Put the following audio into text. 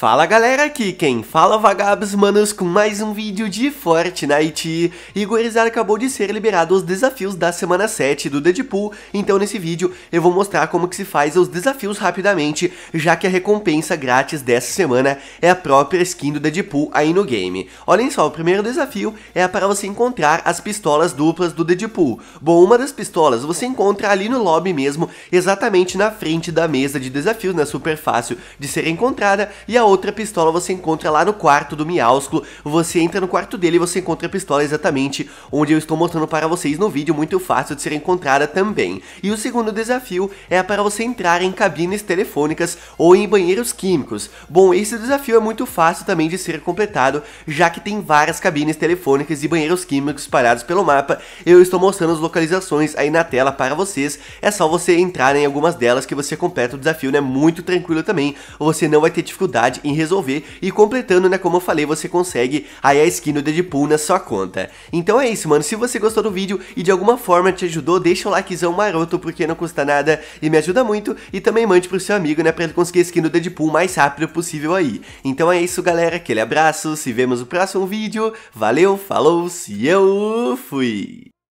Fala galera, aqui quem fala é vagabos manos com mais um vídeo de Fortnite E acabou de ser liberado os desafios da semana 7 do Deadpool Então nesse vídeo eu vou mostrar como que se faz os desafios rapidamente Já que a recompensa grátis dessa semana é a própria skin do Deadpool aí no game Olhem só, o primeiro desafio é para você encontrar as pistolas duplas do Deadpool Bom, uma das pistolas você encontra ali no lobby mesmo Exatamente na frente da mesa de desafios, né, super fácil de ser encontrada E a outra pistola você encontra lá no quarto do Miausculo. Você entra no quarto dele e você encontra a pistola exatamente onde eu estou mostrando para vocês no vídeo, muito fácil de ser encontrada também. E o segundo desafio é para você entrar em cabines telefônicas ou em banheiros químicos. Bom, esse desafio é muito fácil também de ser completado, já que tem várias cabines telefônicas e banheiros químicos espalhados pelo mapa. Eu estou mostrando as localizações aí na tela para vocês. É só você entrar em algumas delas que você completa o desafio, né? Muito tranquilo também. Você não vai ter dificuldade dificuldade em resolver e completando, né, como eu falei, você consegue aí a skin do Deadpool na sua conta. Então é isso, mano, se você gostou do vídeo e de alguma forma te ajudou, deixa o likezão maroto porque não custa nada e me ajuda muito e também mande pro seu amigo, né, pra ele conseguir a skin do Deadpool o mais rápido possível aí. Então é isso, galera, aquele abraço, se vemos no próximo vídeo, valeu, falou, se eu fui!